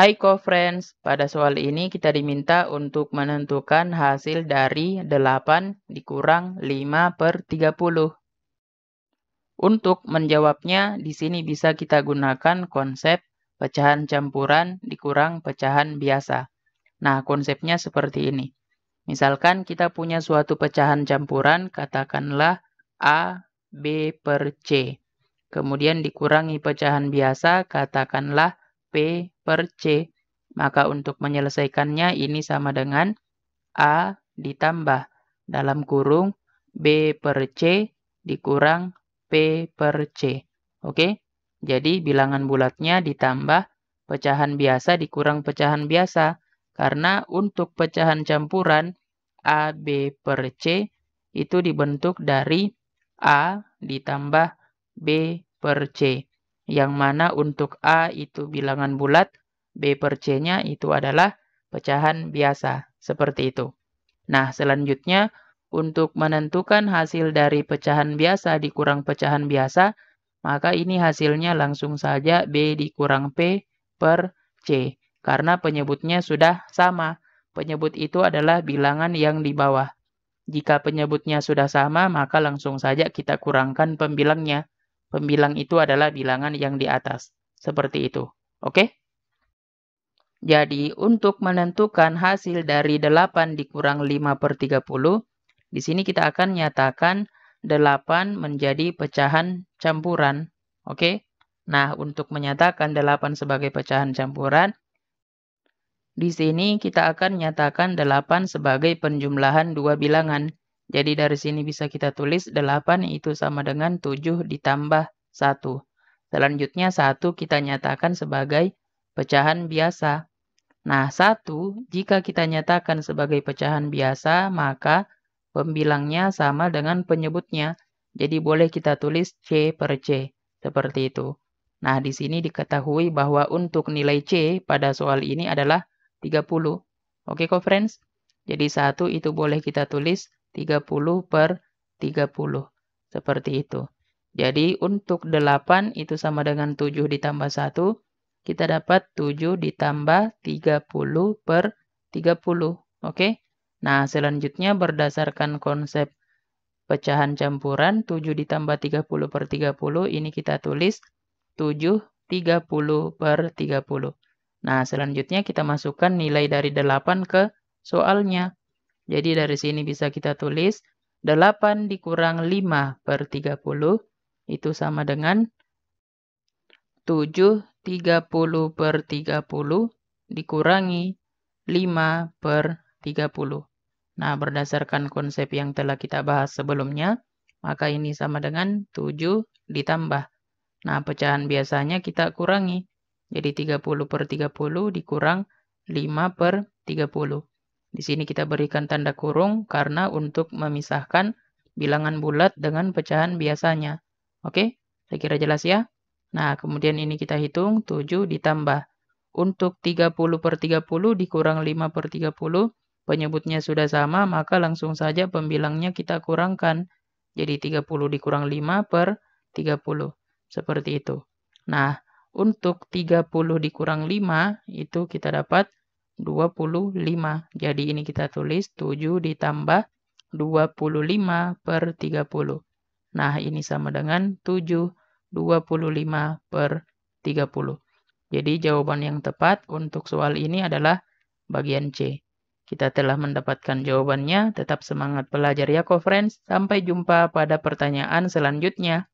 Hai co-friends, pada soal ini kita diminta untuk menentukan hasil dari 8 dikurang 5 per 30. Untuk menjawabnya, di sini bisa kita gunakan konsep pecahan campuran dikurang pecahan biasa. Nah, konsepnya seperti ini. Misalkan kita punya suatu pecahan campuran, katakanlah A, B per C. Kemudian dikurangi pecahan biasa, katakanlah P per C. Maka untuk menyelesaikannya ini sama dengan A ditambah dalam kurung B per C dikurang P per C. Oke, jadi bilangan bulatnya ditambah pecahan biasa dikurang pecahan biasa. Karena untuk pecahan campuran AB per C itu dibentuk dari A ditambah B per C yang mana untuk A itu bilangan bulat, B per C-nya itu adalah pecahan biasa, seperti itu. Nah, selanjutnya, untuk menentukan hasil dari pecahan biasa dikurang pecahan biasa, maka ini hasilnya langsung saja B dikurang P per C, karena penyebutnya sudah sama. Penyebut itu adalah bilangan yang di bawah. Jika penyebutnya sudah sama, maka langsung saja kita kurangkan pembilangnya. Pembilang itu adalah bilangan yang di atas. Seperti itu. Oke? Jadi, untuk menentukan hasil dari 8 dikurang 5 per 30, di sini kita akan nyatakan 8 menjadi pecahan campuran. Oke? Nah, untuk menyatakan 8 sebagai pecahan campuran, di sini kita akan nyatakan 8 sebagai penjumlahan dua bilangan. Jadi dari sini bisa kita tulis 8 itu sama dengan 7 ditambah 1. Selanjutnya 1 kita nyatakan sebagai pecahan biasa. Nah 1 jika kita nyatakan sebagai pecahan biasa maka pembilangnya sama dengan penyebutnya. Jadi boleh kita tulis C per C seperti itu. Nah, di sini diketahui bahwa untuk nilai C pada soal ini adalah 30. Oke, okay, co-friends? Jadi, 1 itu boleh kita tulis 30 per 30. Seperti itu. Jadi untuk 8 itu sama dengan 7 ditambah 1. Kita dapat 7 ditambah 30 per 30. Oke. Okay? Nah selanjutnya berdasarkan konsep pecahan campuran 7 ditambah 30 per 30 ini kita tulis 7 30 per 30. Nah selanjutnya kita masukkan nilai dari 8 ke soalnya. Jadi dari sini bisa kita tulis 8 dikurang 5 per 30 itu sama dengan 7 30 per 30 dikurangi 5 per 30. Nah, berdasarkan konsep yang telah kita bahas sebelumnya, maka ini sama dengan 7 ditambah. Nah, pecahan biasanya kita kurangi. Jadi 30 per 30 dikurang 5 per 30. Di sini kita berikan tanda kurung karena untuk memisahkan bilangan bulat dengan pecahan biasanya. Oke, saya kira jelas ya. Nah, kemudian ini kita hitung 7 ditambah. Untuk 30 per 30 dikurang 5 per 30, penyebutnya sudah sama, maka langsung saja pembilangnya kita kurangkan. Jadi 30 dikurang 5 per 30. Seperti itu. Nah, untuk 30 dikurang 5, itu kita dapat 25. Jadi ini kita tulis 7 ditambah 25 per 30. Nah, ini sama dengan 7 25 per 30. Jadi jawaban yang tepat untuk soal ini adalah bagian C. Kita telah mendapatkan jawabannya, tetap semangat belajar ya, co-friends. Sampai jumpa pada pertanyaan selanjutnya.